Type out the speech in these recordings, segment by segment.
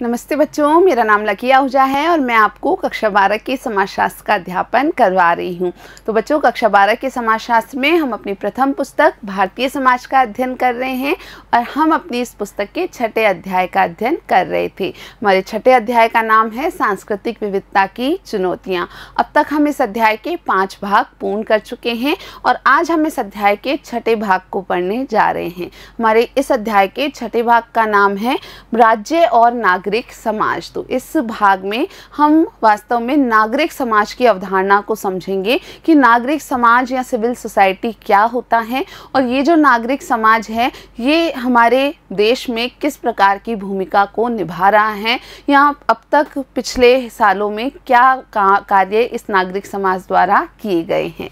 नमस्ते बच्चों मेरा नाम लकिया आहूजा है और मैं आपको कक्षा बारह के समाजशास्त्र का अध्यापन करवा रही हूँ तो बच्चों कक्षा बारह के समाजशास्त्र में हम अपनी प्रथम पुस्तक भारतीय समाज का अध्ययन कर रहे हैं और हम अपनी इस पुस्तक के छठे अध्याय का अध्ययन कर रहे थे हमारे छठे अध्याय का नाम है सांस्कृतिक विविधता की चुनौतियाँ अब तक हम इस अध्याय के पाँच भाग पूर्ण कर चुके हैं और आज हम इस अध्याय के छठे भाग को पढ़ने जा रहे हैं हमारे इस अध्याय के छठे भाग का नाम है राज्य और नाग नागरिक समाज तो इस भाग में हम वास्तव में नागरिक समाज की अवधारणा को समझेंगे कि नागरिक समाज या सिविल सोसाइटी क्या होता है और ये जो नागरिक समाज है ये हमारे देश में किस प्रकार की भूमिका को निभा रहा है या अब तक पिछले सालों में क्या कार्य इस नागरिक समाज द्वारा किए गए हैं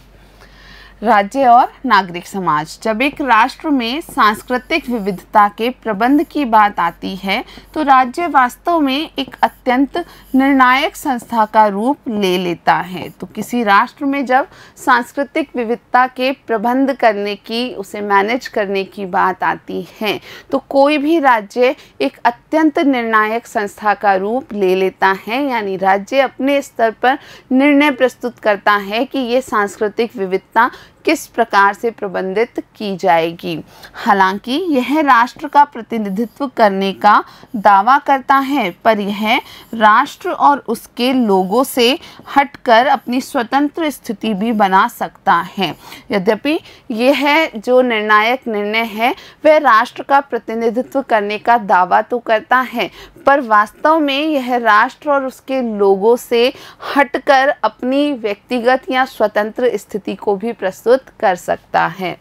राज्य और नागरिक समाज जब एक राष्ट्र में सांस्कृतिक विविधता के प्रबंध की बात आती है तो राज्य वास्तव में एक अत्यंत निर्णायक संस्था का रूप ले लेता है तो किसी राष्ट्र में जब सांस्कृतिक विविधता के प्रबंध करने की उसे मैनेज करने की बात आती है तो कोई भी राज्य एक अत्यंत निर्णायक संस्था का रूप ले लेता है यानी राज्य अपने स्तर पर निर्णय प्रस्तुत करता है कि ये सांस्कृतिक विविधता किस प्रकार से प्रबंधित की जाएगी हालांकि यह राष्ट्र का प्रतिनिधित्व करने का दावा करता है पर यह राष्ट्र और उसके लोगों से हटकर अपनी स्वतंत्र स्थिति भी बना सकता है यद्यपि यह जो निर्णायक निर्णय है वह राष्ट्र का प्रतिनिधित्व करने का दावा तो करता है पर वास्तव में यह राष्ट्र और उसके लोगों से हटकर अपनी व्यक्तिगत या स्वतंत्र स्थिति को भी प्रस्तुत प्रस्तुत कर सकता है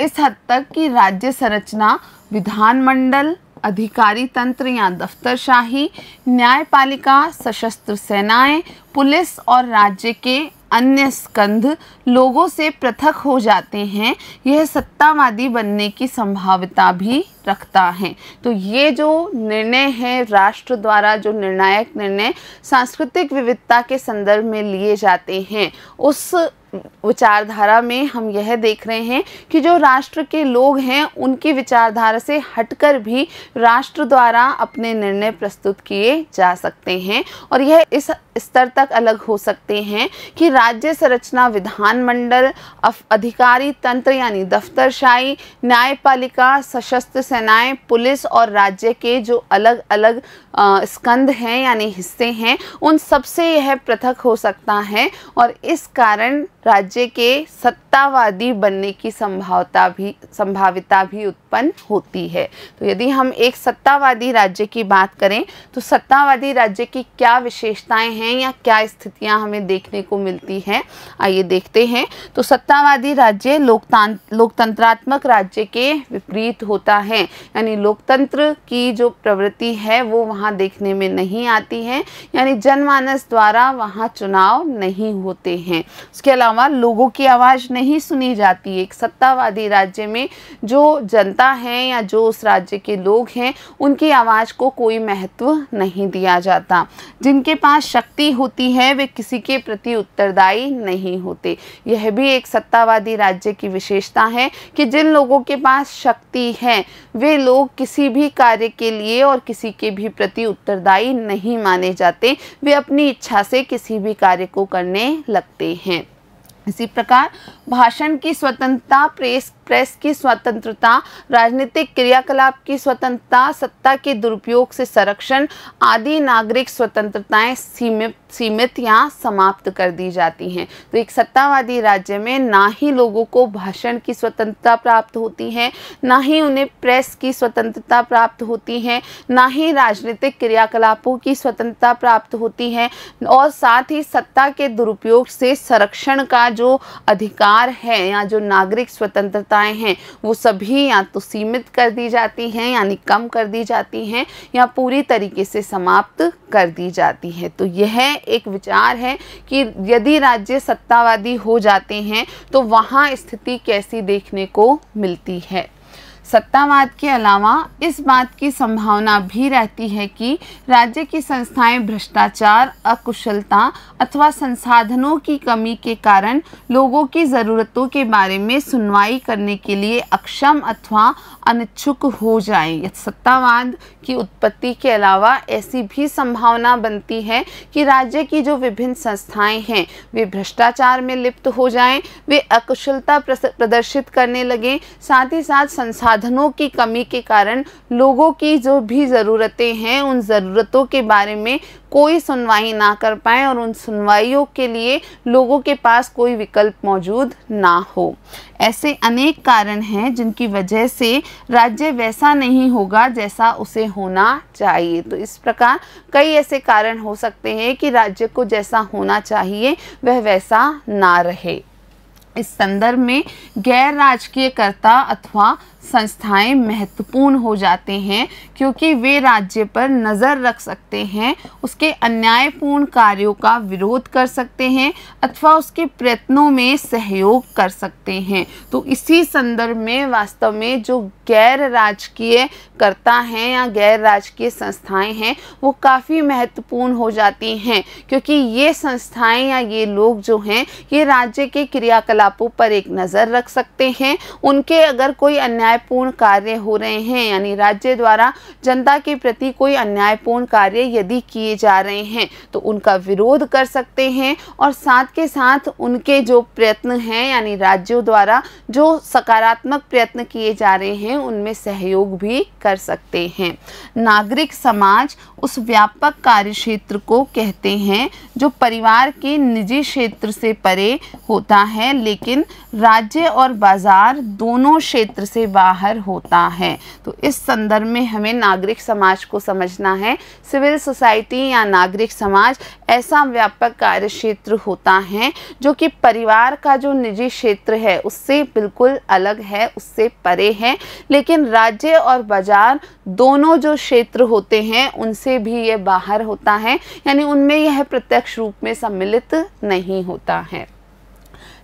इस हद तक कि राज्य संरचना विधानमंडल अधिकारी तंत्र या दफ्तरशाही न्यायपालिका सशस्त्र सेनाएं पुलिस और राज्य के अन्य स्कंध लोगों से पृथक हो जाते हैं यह सत्तावादी बनने की संभावता भी रखता है तो ये जो निर्णय है राष्ट्र द्वारा जो निर्णायक निर्णय सांस्कृतिक विविधता के संदर्भ में लिए जाते हैं उस विचारधारा में हम यह देख रहे हैं कि जो राष्ट्र के लोग हैं उनकी विचारधारा से हटकर भी राष्ट्र द्वारा अपने निर्णय प्रस्तुत किए जा सकते हैं और यह इस स्तर तक अलग हो सकते हैं कि राज्य संरचना विधानमंडल अधिकारी तंत्र यानी दफ्तरशाही न्यायपालिका सशस्त्र सेनाएं पुलिस और राज्य के जो अलग अलग स्कंद हैं यानी हिस्से हैं उन सबसे यह पृथक हो सकता है और इस कारण राज्य के सत्तावादी बनने की संभावता भी संभाविता भी उत्पन्न होती है तो यदि हम एक सत्तावादी राज्य की बात करें तो सत्तावादी राज्य की क्या विशेषताएं हैं या क्या स्थितियां हमें देखने को मिलती हैं आइए देखते हैं तो सत्तावादी राज्य लोकतां लोकतंत्रात्मक राज्य के विपरीत होता है यानी लोकतंत्र की जो प्रवृत्ति है वो वहाँ देखने में नहीं आती है यानी जनमानस द्वारा वहाँ चुनाव नहीं होते हैं उसके अलावा अलावा लोगों की आवाज़ नहीं सुनी जाती एक सत्तावादी राज्य में जो जनता है या जो उस राज्य के लोग हैं उनकी आवाज़ को कोई महत्व नहीं दिया जाता जिनके पास शक्ति होती है वे किसी के प्रति उत्तरदायी नहीं होते यह भी एक सत्तावादी राज्य की विशेषता है कि जिन लोगों के पास शक्ति है वे लोग किसी भी कार्य के लिए और किसी के भी प्रति उत्तरदायी नहीं माने जाते वे अपनी इच्छा से किसी भी कार्य को करने लगते हैं इसी प्रकार भाषण की स्वतंत्रता प्रेस प्रेस की स्वतंत्रता राजनीतिक क्रियाकलाप की स्वतंत्रता सत्ता के दुरुपयोग से संरक्षण आदि नागरिक स्वतंत्रताएं सीमित सीमित यहाँ समाप्त कर दी जाती हैं तो एक सत्तावादी राज्य में ना ही लोगों को भाषण की स्वतंत्रता प्राप्त होती है ना ही उन्हें प्रेस की स्वतंत्रता प्राप्त होती है ना ही राजनीतिक क्रियाकलापों की स्वतंत्रता प्राप्त होती है और साथ ही सत्ता के दुरुपयोग से संरक्षण का जो अधिकार है या जो नागरिक स्वतंत्रताएं हैं वो सभी या तो सीमित कर दी जाती हैं यानी कम कर दी जाती हैं या पूरी तरीके से समाप्त कर दी जाती हैं तो यह एक विचार है कि यदि राज्य सत्तावादी हो जाते हैं तो वहाँ स्थिति कैसी देखने को मिलती है सत्तावाद के अलावा इस बात की संभावना भी रहती है कि राज्य की संस्थाएं भ्रष्टाचार अकुशलता अथवा संसाधनों की कमी के कारण लोगों की ज़रूरतों के बारे में सुनवाई करने के लिए अक्षम अथवा अनिच्छुक हो जाए सत्तावाद की उत्पत्ति के अलावा ऐसी भी संभावना बनती है कि राज्य की जो विभिन्न संस्थाएं हैं वे भ्रष्टाचार में लिप्त हो जाएं वे अकुशलता प्रदर्शित करने लगें साथ ही साथ संसाधन संसाधनों की कमी के कारण लोगों की जो भी ज़रूरतें हैं उन ज़रूरतों के बारे में कोई सुनवाई ना कर पाएँ और उन सुनवाइयों के लिए लोगों के पास कोई विकल्प मौजूद ना हो ऐसे अनेक कारण हैं जिनकी वजह से राज्य वैसा नहीं होगा जैसा उसे होना चाहिए तो इस प्रकार कई ऐसे कारण हो सकते हैं कि राज्य को जैसा होना चाहिए वह वैसा ना रहे इस संदर्भ में गैर राजकीय कर्ता अथवा संस्थाएं महत्वपूर्ण हो जाते हैं क्योंकि वे राज्य पर नज़र रख सकते हैं उसके अन्यायपूर्ण कार्यों का विरोध कर सकते हैं अथवा उसके प्रयत्नों में सहयोग कर सकते हैं तो इसी संदर्भ में वास्तव में जो गैर राजकीय कर्ता हैं या गैर राजकीय संस्थाएं हैं वो काफ़ी महत्वपूर्ण हो जाती हैं क्योंकि ये संस्थाएँ या ये लोग जो हैं ये राज्य के क्रियाकलापों पर एक नज़र रख सकते हैं उनके अगर कोई अन्याय अन्यायपूर्ण कार्य हो रहे हैं यानी राज्य द्वारा जनता के प्रति कोई अन्यायपूर्ण कार्य यदि किए जा रहे हैं तो उनका विरोध कर सकते हैं और साथ के साथ उनके जो प्रयत्न हैं यानी राज्यों द्वारा जो सकारात्मक प्रयत्न किए जा रहे हैं उनमें सहयोग भी कर सकते हैं नागरिक समाज उस व्यापक कार्य क्षेत्र को कहते हैं जो परिवार के निजी क्षेत्र से परे होता है लेकिन राज्य और बाजार दोनों क्षेत्र से बाहर होता है तो इस संदर्भ में हमें नागरिक समाज को समझना है सिविल सोसाइटी या नागरिक समाज ऐसा व्यापक कार्य क्षेत्र होता है जो कि परिवार का जो निजी क्षेत्र है उससे बिल्कुल अलग है उससे परे है लेकिन राज्य और बाजार दोनों जो क्षेत्र होते हैं उनसे भी ये बाहर होता है यानी उनमें यह प्रत्यक्ष रूप में सम्मिलित नहीं होता है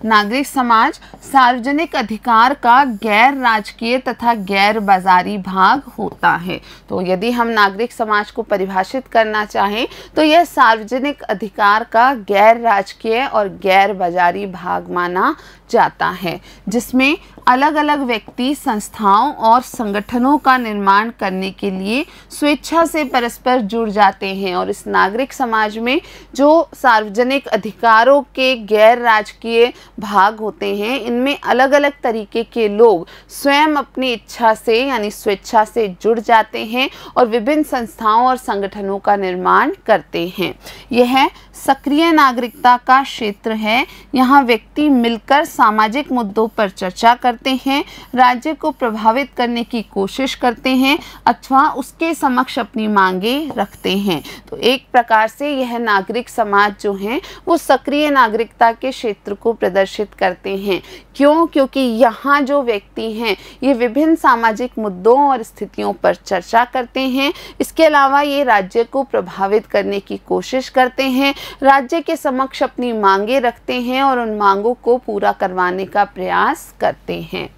नागरिक समाज सार्वजनिक अधिकार का गैर राजकीय तथा गैर बाजारी भाग होता है तो यदि हम नागरिक समाज को परिभाषित करना चाहें तो यह सार्वजनिक अधिकार का गैर राजकीय और गैर बाजारी भाग माना जाता है जिसमें अलग अलग व्यक्ति संस्थाओं और संगठनों का निर्माण करने के लिए स्वेच्छा से परस्पर जुड़ जाते हैं और इस नागरिक समाज में जो सार्वजनिक अधिकारों के गैर राजकीय भाग होते हैं इनमें अलग अलग तरीके के लोग स्वयं अपनी इच्छा से यानी स्वेच्छा से जुड़ जाते हैं और विभिन्न संस्थाओं और संगठनों का निर्माण करते हैं यह सक्रिय नागरिकता का क्षेत्र है यहाँ व्यक्ति मिलकर सामाजिक मुद्दों पर चर्चा करते हैं राज्य को प्रभावित करने की कोशिश करते हैं अथवा उसके समक्ष अपनी मांगें रखते हैं तो एक प्रकार से यह नागरिक समाज जो हैं वो सक्रिय नागरिकता के क्षेत्र को प्रदर्शित करते हैं क्यों क्योंकि यहाँ जो व्यक्ति हैं ये विभिन्न सामाजिक मुद्दों और स्थितियों पर चर्चा करते हैं इसके अलावा ये राज्य को प्रभावित करने की कोशिश करते हैं राज्य के समक्ष अपनी मांगे रखते हैं और उन मांगों को पूरा करवाने का प्रयास करते हैं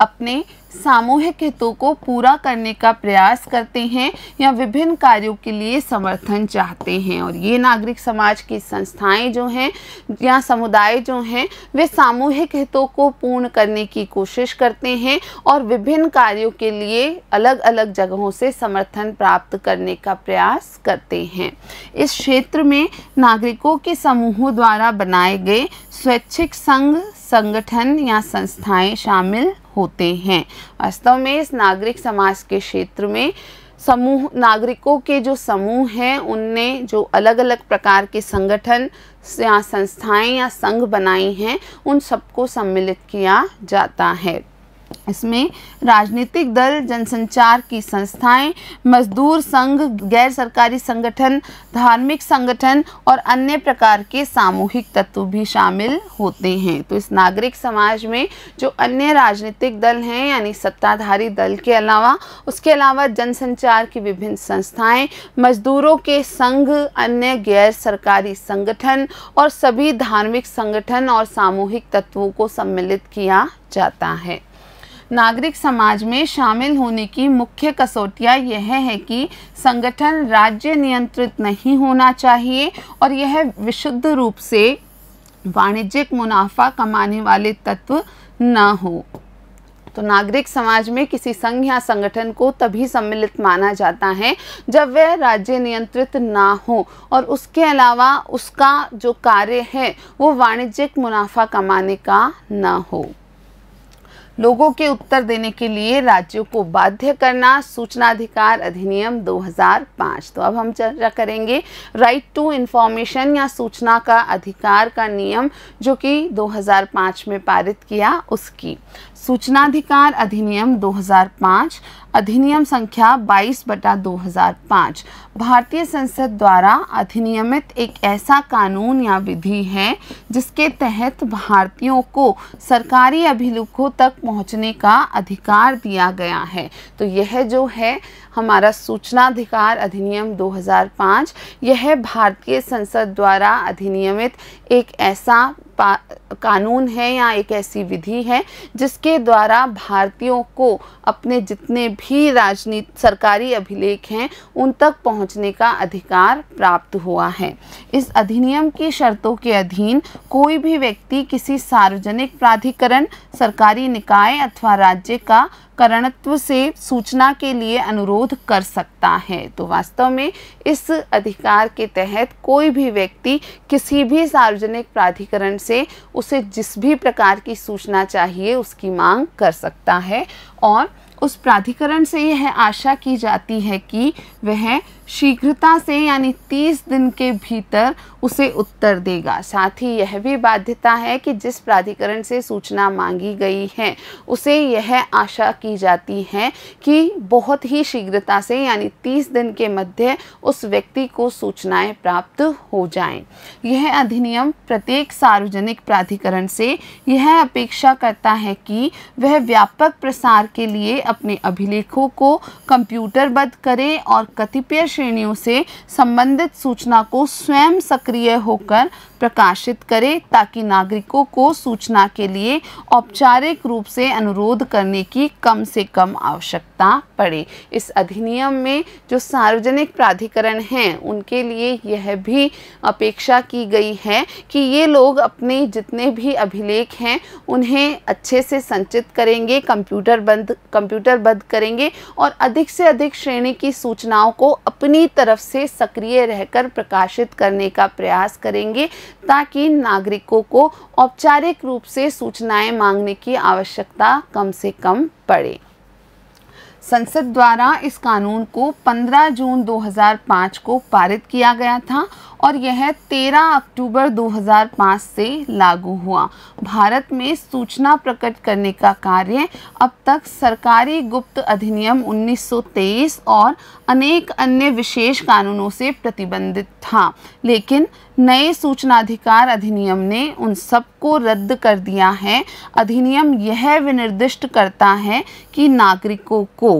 अपने सामूहिक हितों को पूरा करने का प्रयास करते हैं या विभिन्न कार्यों के लिए समर्थन चाहते हैं और ये नागरिक समाज की संस्थाएं जो हैं या समुदाय जो हैं वे सामूहिक हितों को पूर्ण करने की कोशिश करते हैं और विभिन्न कार्यों के लिए अलग अलग जगहों से समर्थन प्राप्त करने का प्रयास करते हैं इस क्षेत्र में नागरिकों के समूहों द्वारा बनाए गए स्वैच्छिक संघ संगठन या संस्थाएं शामिल होते हैं वास्तव में इस नागरिक समाज के क्षेत्र में समूह नागरिकों के जो समूह हैं उनने जो अलग अलग प्रकार के संगठन या संस्थाएं या संघ बनाई हैं उन सबको सम्मिलित किया जाता है इसमें राजनीतिक दल जनसंचार की संस्थाएं, मजदूर संघ गैर सरकारी संगठन धार्मिक संगठन और अन्य प्रकार के सामूहिक तत्व भी शामिल होते हैं तो इस नागरिक समाज में जो अन्य राजनीतिक दल हैं यानी सत्ताधारी दल के अलावा उसके अलावा जनसंचार की विभिन्न संस्थाएं मजदूरों के संघ अन्य गैर सरकारी संगठन और सभी धार्मिक संगठन और सामूहिक तत्वों को सम्मिलित किया जाता है नागरिक समाज में शामिल होने की मुख्य कसौटियाँ यह है कि संगठन राज्य नियंत्रित नहीं होना चाहिए और यह विशुद्ध रूप से वाणिज्यिक मुनाफा कमाने वाले तत्व न हो तो नागरिक समाज में किसी संघ या संगठन को तभी सम्मिलित माना जाता है जब वह राज्य नियंत्रित ना हो और उसके अलावा उसका जो कार्य है वो वाणिज्यिक मुनाफा कमाने का ना हो लोगों के उत्तर देने के लिए राज्यों को बाध्य करना सूचना अधिकार अधिनियम 2005 तो अब हम चर्चा करेंगे राइट टू इन्फॉर्मेशन या सूचना का अधिकार का नियम जो कि 2005 में पारित किया उसकी सूचनाधिकार अधिनियम 2005 अधिनियम संख्या 22 बटा 2005 भारतीय संसद द्वारा अधिनियमित एक ऐसा कानून या विधि है जिसके तहत भारतीयों को सरकारी अभिलेखों तक पहुंचने का अधिकार दिया गया है तो यह जो है हमारा सूचनाधिकार अधिनियम 2005 यह भारतीय संसद द्वारा अधिनियमित एक ऐसा कानून है या एक ऐसी विधि है जिसके द्वारा भारतीयों को अपने जितने भी राजनीत सरकारी अभिलेख हैं उन तक पहुंचने का अधिकार प्राप्त हुआ है इस अधिनियम की शर्तों के अधीन कोई भी व्यक्ति किसी सार्वजनिक प्राधिकरण सरकारी निकाय अथवा राज्य का करणत्व से सूचना के लिए अनुरोध कर सकता है तो वास्तव में इस अधिकार के तहत कोई भी व्यक्ति किसी भी सार्वजनिक प्राधिकरण से उसे जिस भी प्रकार की सूचना चाहिए उसकी मांग कर सकता है और उस प्राधिकरण से यह आशा की जाती है कि वह शीघ्रता से यानी 30 दिन के भीतर उसे उत्तर देगा साथ ही यह भी बाध्यता है कि जिस प्राधिकरण से सूचना मांगी गई है उसे यह आशा की जाती है कि बहुत ही शीघ्रता से यानी 30 दिन के मध्य उस व्यक्ति को सूचनाएं प्राप्त हो जाएं। यह अधिनियम प्रत्येक सार्वजनिक प्राधिकरण से यह अपेक्षा करता है कि वह व्यापक प्रसार के लिए अपने अभिलेखों को कंप्यूटरबद्ध करें और कतिपय श्रेणियों से संबंधित सूचना को स्वयं सक्रिय होकर प्रकाशित करे ताकि नागरिकों को सूचना के लिए औपचारिक रूप से अनुरोध करने की कम से कम आवश्यकता पड़े इस अधिनियम में जो सार्वजनिक प्राधिकरण हैं उनके लिए यह भी अपेक्षा की गई है कि ये लोग अपने जितने भी अभिलेख हैं उन्हें अच्छे से संचित करेंगे कंप्यूटर बंद कंप्यूटर बंद करेंगे और अधिक से अधिक श्रेणी की सूचनाओं को अपनी तरफ से सक्रिय रहकर प्रकाशित करने का प्रयास करेंगे ताकि नागरिकों को औपचारिक रूप से सूचनाएं मांगने की आवश्यकता कम से कम पड़े संसद द्वारा इस कानून को 15 जून 2005 को पारित किया गया था और यह 13 अक्टूबर 2005 से लागू हुआ भारत में सूचना प्रकट करने का कार्य अब तक सरकारी गुप्त अधिनियम 1923 और अनेक अन्य विशेष कानूनों से प्रतिबंधित था लेकिन नए सूचनाधिकार अधिनियम ने उन सबको रद्द कर दिया है अधिनियम यह विनिर्दिष्ट करता है कि नागरिकों को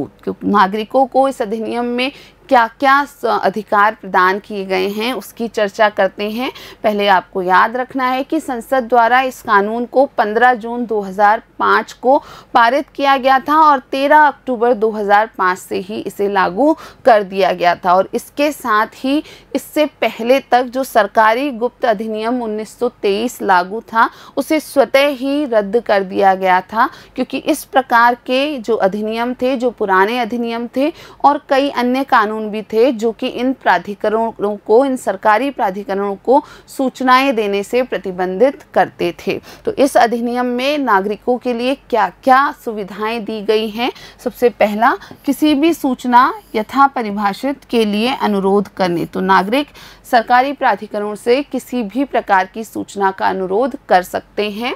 नागरिकों को इस अधिनियम में क्या क्या अधिकार प्रदान किए गए हैं उसकी चर्चा करते हैं पहले आपको याद रखना है कि संसद द्वारा इस कानून को 15 जून 2005 को पारित किया गया था और 13 अक्टूबर 2005 से ही इसे लागू कर दिया गया था और इसके साथ ही इससे पहले तक जो सरकारी गुप्त अधिनियम 1923 लागू था उसे स्वतः ही रद्द कर दिया गया था क्योंकि इस प्रकार के जो अधिनियम थे जो पुराने अधिनियम थे और कई अन्य कानून कानून भी थे जो कि इन प्राधिकरणों को इन सरकारी प्राधिकरणों को सूचनाएं देने से प्रतिबंधित करते थे तो इस अधिनियम में नागरिकों के लिए क्या क्या सुविधाएं दी गई हैं सबसे पहला किसी भी सूचना यथा परिभाषित के लिए अनुरोध करने तो नागरिक सरकारी प्राधिकरणों से किसी भी प्रकार की सूचना का अनुरोध कर सकते हैं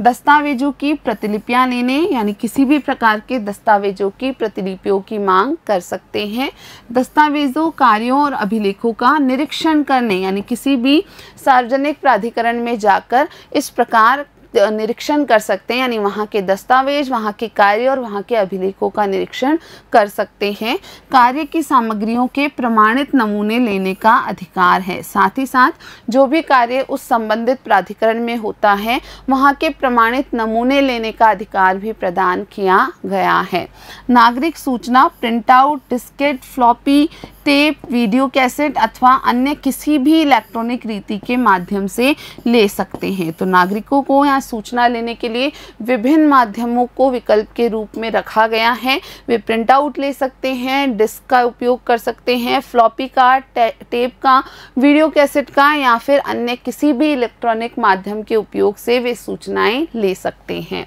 दस्तावेजों की प्रतिलिपियां लेने यानी किसी भी प्रकार के दस्तावेजों की प्रतिलिपियों की मांग कर सकते हैं दस्तावेजों कार्यों और अभिलेखों का निरीक्षण करने यानी किसी भी सार्वजनिक प्राधिकरण में जाकर इस प्रकार निरीक्षण कर सकते हैं यानी वहाँ के दस्तावेज वहाँ के कार्य और वहाँ के अभिलेखों का निरीक्षण कर सकते हैं कार्य की सामग्रियों के प्रमाणित नमूने लेने का अधिकार है साथ ही साथ जो भी कार्य उस संबंधित प्राधिकरण में होता है वहाँ के प्रमाणित नमूने लेने का अधिकार भी प्रदान किया गया है नागरिक सूचना printout diskette floppy tape video cassette अथवा अन्य किसी भी इलेक्ट्रॉनिक रीति के माध्यम से ले सकते हैं तो नागरिकों को यहाँ सूचना लेने के लिए विभिन्न माध्यमों को विकल्प के रूप में रखा गया है वे प्रिंट आउट ले सकते हैं डिस्क का उपयोग कर सकते हैं फ्लॉपी का टे, टेप का वीडियो कैसेट का या फिर अन्य किसी भी इलेक्ट्रॉनिक माध्यम के उपयोग से वे सूचनाएँ ले सकते हैं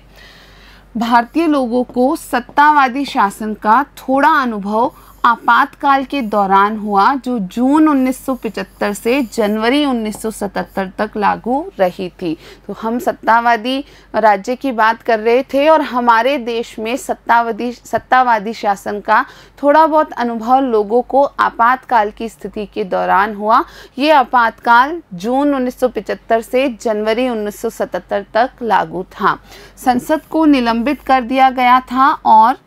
भारतीय लोगों को सत्तावादी शासन का थोड़ा अनुभव आपातकाल के दौरान हुआ जो जून 1975 से जनवरी 1977 तक लागू रही थी तो हम सत्तावादी राज्य की बात कर रहे थे और हमारे देश में सत्तावादी सत्तावादी शासन का थोड़ा बहुत अनुभव लोगों को आपातकाल की स्थिति के दौरान हुआ ये आपातकाल जून 1975 से जनवरी 1977 तक लागू था संसद को निलंबित कर दिया गया था और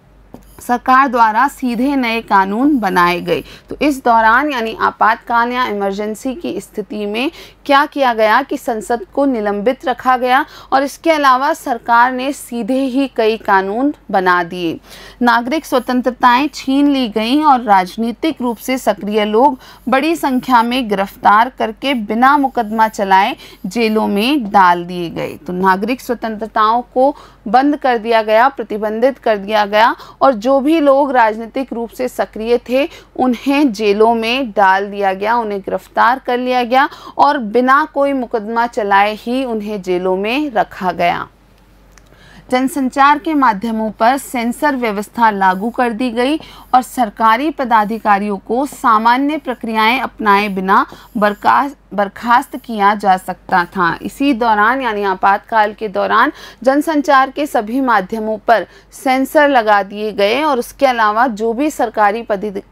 सरकार द्वारा सीधे नए कानून बनाए गए तो इस दौरान यानी आपातकाल या इमरजेंसी की स्थिति में क्या किया गया कि संसद को निलंबित रखा गया और इसके अलावा सरकार ने सीधे ही कई कानून बना दिए नागरिक स्वतंत्रताएं छीन ली गईं और राजनीतिक रूप से सक्रिय लोग बड़ी संख्या में गिरफ्तार करके बिना मुकदमा चलाए जेलों में डाल दिए गए तो नागरिक स्वतंत्रताओं को बंद कर दिया गया प्रतिबंधित कर दिया गया और जो भी लोग राजनीतिक रूप से सक्रिय थे उन्हें जेलों में डाल दिया गया उन्हें गिरफ्तार कर लिया गया और बिना कोई मुकदमा चलाए ही उन्हें जेलों में रखा गया जनसंचार के माध्यमों पर सेंसर व्यवस्था लागू कर दी गई और सरकारी पदाधिकारियों को सामान्य प्रक्रियाएं अपनाए बिना बर्खास्त बर्खास्त किया जा सकता था इसी दौरान यानी आपातकाल के दौरान जनसंचार के सभी माध्यमों पर सेंसर लगा दिए गए और उसके अलावा जो भी सरकारी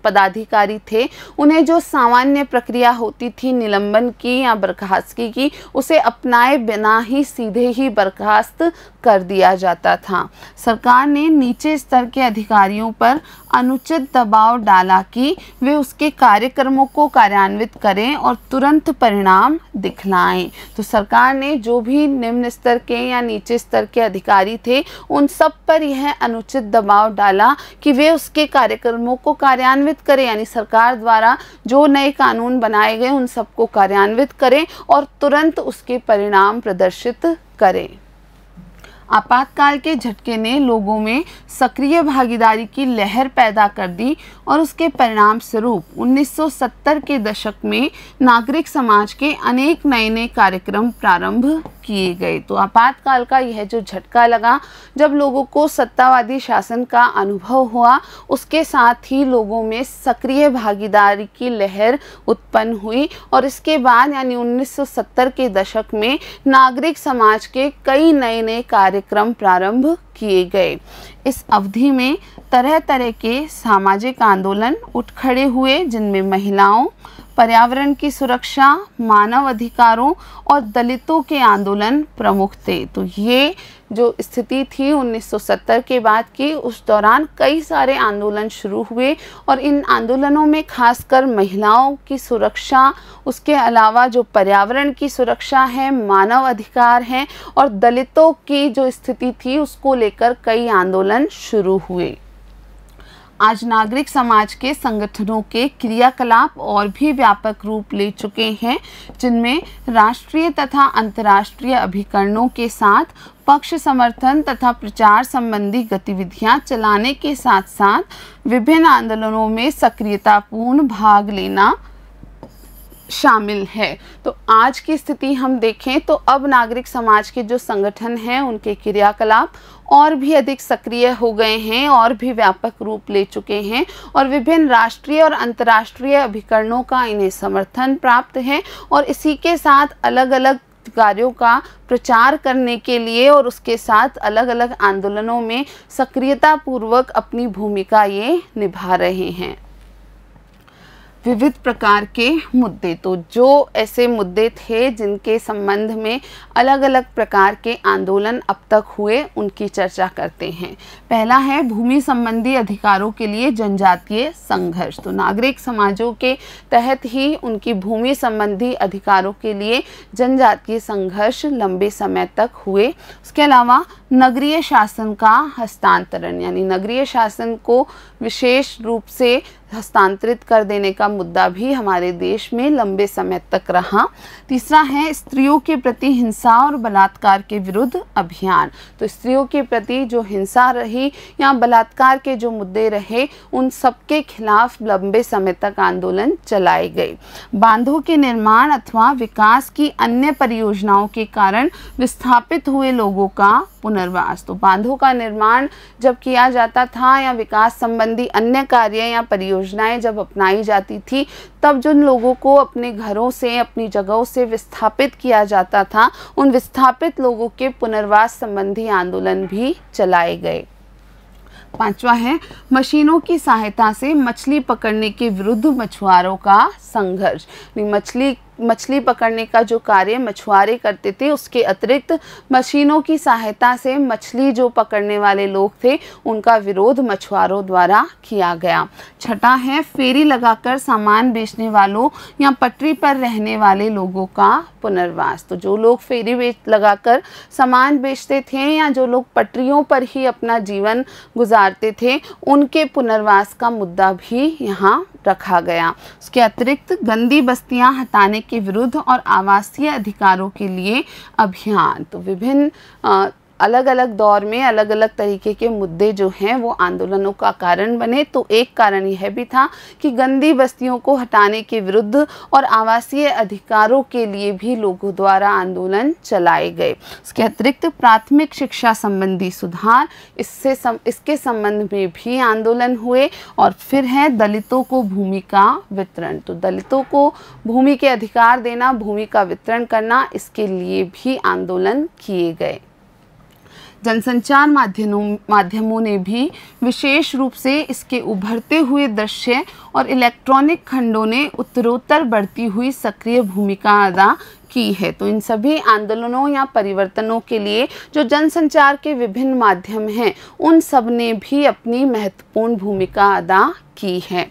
पदाधिकारी थे उन्हें जो सामान्य प्रक्रिया होती थी निलंबन की या बर्खास्तगी की उसे अपनाए बिना ही सीधे ही बर्खास्त कर दिया जाता था सरकार ने नीचे स्तर के अधिकारियों पर अनुचित दबाव डाला कि वे उसके कार्यक्रमों को कार्यान्वित करें और तुरंत पर परिणाम दिखलाएं तो सरकार ने जो भी निम्न स्तर के या नीचे स्तर के अधिकारी थे उन सब पर यह अनुचित दबाव डाला कि वे उसके कार्यक्रमों को कार्यान्वित करें यानी सरकार द्वारा जो नए कानून बनाए गए उन सबको कार्यान्वित करें और तुरंत उसके परिणाम प्रदर्शित करें आपातकाल के झटके ने लोगों में सक्रिय भागीदारी की लहर पैदा कर दी और उसके परिणाम स्वरूप 1970 के दशक में नागरिक समाज के अनेक नए नए कार्यक्रम प्रारंभ किए गए तो आपातकाल का यह जो झटका लगा जब लोगों को सत्तावादी शासन का अनुभव हुआ उसके साथ ही लोगों में सक्रिय भागीदारी की लहर उत्पन्न हुई और इसके बाद यानी 1970 के दशक में नागरिक समाज के कई नए नए कार्यक्रम प्रारंभ किए गए इस अवधि में तरह तरह के सामाजिक आंदोलन उठ खड़े हुए जिनमें महिलाओं पर्यावरण की सुरक्षा मानव अधिकारों और दलितों के आंदोलन प्रमुख थे तो ये जो स्थिति थी 1970 के बाद की उस दौरान कई सारे आंदोलन शुरू हुए और इन आंदोलनों में खासकर महिलाओं की सुरक्षा उसके अलावा जो पर्यावरण की सुरक्षा है मानव अधिकार हैं और दलितों की जो स्थिति थी उसको लेकर कई आंदोलन शुरू हुए आज नागरिक समाज के संगठनों के क्रियाकलाप और भी व्यापक रूप ले चुके हैं जिनमें राष्ट्रीय तथा अंतर्राष्ट्रीय अभिकरणों के साथ पक्ष समर्थन तथा प्रचार संबंधी गतिविधियां चलाने के साथ साथ विभिन्न आंदोलनों में सक्रियतापूर्ण भाग लेना शामिल है तो आज की स्थिति हम देखें तो अब नागरिक समाज के जो संगठन हैं उनके क्रियाकलाप और भी अधिक सक्रिय हो गए हैं और भी व्यापक रूप ले चुके हैं और विभिन्न राष्ट्रीय और अंतर्राष्ट्रीय अभिकरणों का इन्हें समर्थन प्राप्त है और इसी के साथ अलग अलग कार्यों का प्रचार करने के लिए और उसके साथ अलग अलग आंदोलनों में सक्रियता पूर्वक अपनी भूमिका ये निभा रहे हैं विविध प्रकार के मुद्दे तो जो ऐसे मुद्दे थे जिनके संबंध में अलग अलग प्रकार के आंदोलन अब तक हुए उनकी चर्चा करते हैं पहला है भूमि संबंधी अधिकारों के लिए जनजातीय संघर्ष तो नागरिक समाजों के तहत ही उनकी भूमि संबंधी अधिकारों के लिए जनजातीय संघर्ष लंबे समय तक हुए उसके अलावा नगरीय शासन का हस्तांतरण यानी नगरीय शासन को विशेष रूप से हस्तांतरित कर देने का मुद्दा भी हमारे देश में लंबे समय तक रहा तीसरा है स्त्रियों के प्रति हिंसा और बलात्कार के विरुद्ध अभियान तो स्त्रियों के प्रति जो हिंसा रही या बलात्कार के जो मुद्दे रहे उन सबके खिलाफ लंबे समय तक आंदोलन चलाए गए बांधों के निर्माण अथवा विकास की अन्य परियोजनाओं के कारण विस्थापित हुए लोगों का पुनर्वास तो बांधों का निर्माण जब किया जाता था या विकास संबंधी अन्य कार्य या परियोजना योजनाएं जब अपनाई जाती थी तब जिन लोगों को अपने घरों से अपनी जगहों से विस्थापित किया जाता था उन विस्थापित लोगों के पुनर्वास संबंधी आंदोलन भी चलाए गए पांचवा है मशीनों की सहायता से मछली पकड़ने के विरुद्ध मछुआरों का संघर्ष मछली मछली पकड़ने का जो कार्य मछुआरे करते थे उसके अतिरिक्त मशीनों की सहायता से मछली जो पकड़ने वाले लोग थे उनका विरोध मछुआरों द्वारा किया गया छठा है फेरी लगाकर सामान बेचने वालों या पटरी पर रहने वाले लोगों का पुनर्वास तो जो लोग फेरी बेच लगाकर सामान बेचते थे या जो लोग पटरियों पर ही अपना जीवन गुजारते थे उनके पुनर्वास का मुद्दा भी यहाँ रखा गया उसके अतिरिक्त गंदी बस्तियां हटाने के विरुद्ध और आवासीय अधिकारों के लिए अभियान तो विभिन्न अलग अलग दौर में अलग अलग तरीके के मुद्दे जो हैं वो आंदोलनों का कारण बने तो एक कारण यह भी था कि गंदी बस्तियों को हटाने के विरुद्ध और आवासीय अधिकारों के लिए भी लोगों द्वारा आंदोलन चलाए गए उसके अतिरिक्त प्राथमिक शिक्षा संबंधी सुधार इससे सम, इसके संबंध में भी आंदोलन हुए और फिर है दलितों को भूमि का वितरण तो दलितों को भूमि के अधिकार देना भूमि का वितरण करना इसके लिए भी आंदोलन किए गए जनसंचार माध्यमों माध्यमों ने भी विशेष रूप से इसके उभरते हुए दृश्य और इलेक्ट्रॉनिक खंडों ने उत्तरोत्तर बढ़ती हुई सक्रिय भूमिका अदा की है तो इन सभी आंदोलनों या परिवर्तनों के लिए जो जनसंचार के विभिन्न माध्यम हैं उन सब ने भी अपनी महत्वपूर्ण भूमिका अदा की है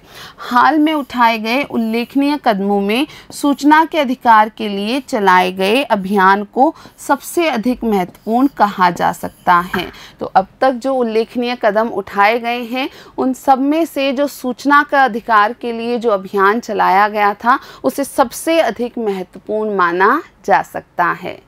हाल में उठाए गए उल्लेखनीय कदमों में सूचना के अधिकार के लिए चलाए गए अभियान को सबसे अधिक महत्वपूर्ण कहा जा सकता है तो अब तक जो उल्लेखनीय कदम उठाए गए हैं उन सब में से जो सूचना का अधिकार के लिए जो अभियान चलाया गया था उसे सबसे अधिक महत्वपूर्ण माना जा सकता है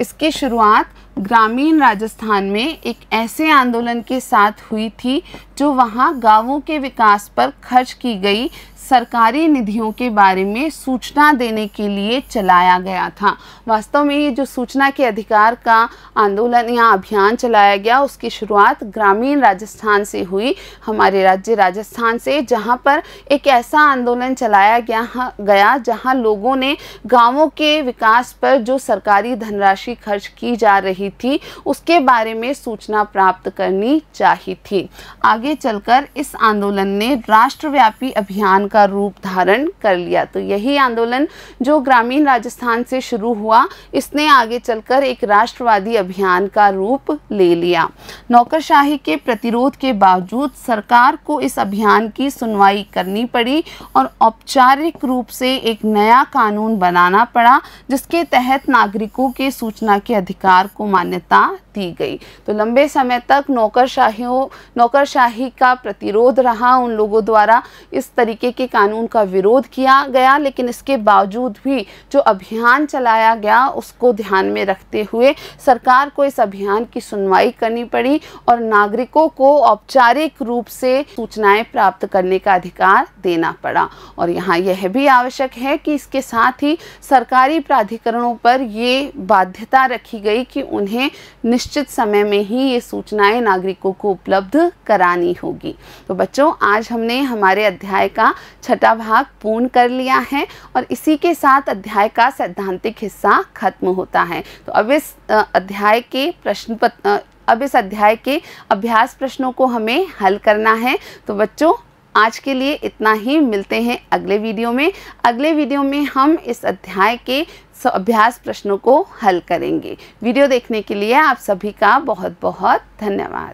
इसकी शुरुआत ग्रामीण राजस्थान में एक ऐसे आंदोलन के साथ हुई थी जो वहाँ गांवों के विकास पर खर्च की गई सरकारी निधियों के बारे में सूचना देने के लिए चलाया गया था वास्तव में ये जो सूचना के अधिकार का आंदोलन या अभियान चलाया गया उसकी शुरुआत ग्रामीण राजस्थान से हुई हमारे राज्य राजस्थान से जहाँ पर एक ऐसा आंदोलन चलाया गया गया जहाँ लोगों ने गाँवों के विकास पर जो सरकारी धनराशि खर्च की जा रही थी उसके बारे में सूचना प्राप्त करनी चाहिए थी आगे चलकर इस आंदोलन ने राष्ट्रव्यापी अभियान का रूप धारण कर लिया तो यही आंदोलन जो ग्रामीण राजस्थान से शुरू हुआ इसने आगे चलकर एक राष्ट्रवादी अभियान का रूप ले लिया नौकरशाही के प्रतिरोध के बावजूद सरकार को इस अभियान की सुनवाई करनी पड़ी और औपचारिक रूप से एक नया कानून बनाना पड़ा जिसके तहत नागरिकों के सूचना के अधिकार को मान्यता दी गई तो लंबे समय तक नौकरशाहियों नौकरशाही का प्रतिरोध रहा उन लोगों द्वारा इस तरीके के के कानून का विरोध किया गया लेकिन इसके बावजूद भी जो अभियान चलाया गया उसको ध्यान में रखते हुए सरकार को इस अभियान की सुनवाई करनी पड़ी और नागरिकों को औपचारिक रूप से सूचनाएं प्राप्त करने का अधिकार देना पड़ा और यहाँ यह भी आवश्यक है कि इसके साथ ही सरकारी प्राधिकरणों पर ये बाध्यता रखी गई कि उन्हें निश्चित समय में ही ये सूचनाएं नागरिकों को उपलब्ध करानी होगी तो बच्चों आज हमने हमारे अध्याय का छठा भाग पूर्ण कर लिया है और इसी के साथ अध्याय का सैद्धांतिक हिस्सा खत्म होता है तो अब इस अध्याय के प्रश्न पत्र अब इस अध्याय के अभ्यास प्रश्नों को हमें हल करना है तो बच्चों आज के लिए इतना ही मिलते हैं अगले वीडियो में अगले वीडियो में हम इस अध्याय के अभ्यास प्रश्नों को हल करेंगे वीडियो देखने के लिए आप सभी का बहुत बहुत धन्यवाद